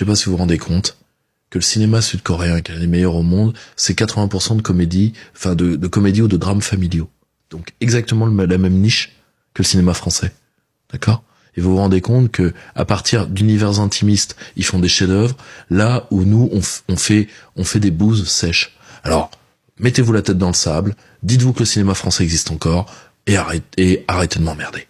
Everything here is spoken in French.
Je sais pas si vous vous rendez compte que le cinéma sud-coréen, qui est un des meilleurs au monde, c'est 80% de comédie, enfin de, comédies ou de drames familiaux. Donc exactement la même niche que le cinéma français. D'accord Et vous vous rendez compte que à partir d'univers intimistes, ils font des chefs-d'œuvre, là où nous on, fait on fait des bouses sèches. Alors, mettez-vous la tête dans le sable, dites-vous que le cinéma français existe encore et et arrêtez de m'emmerder.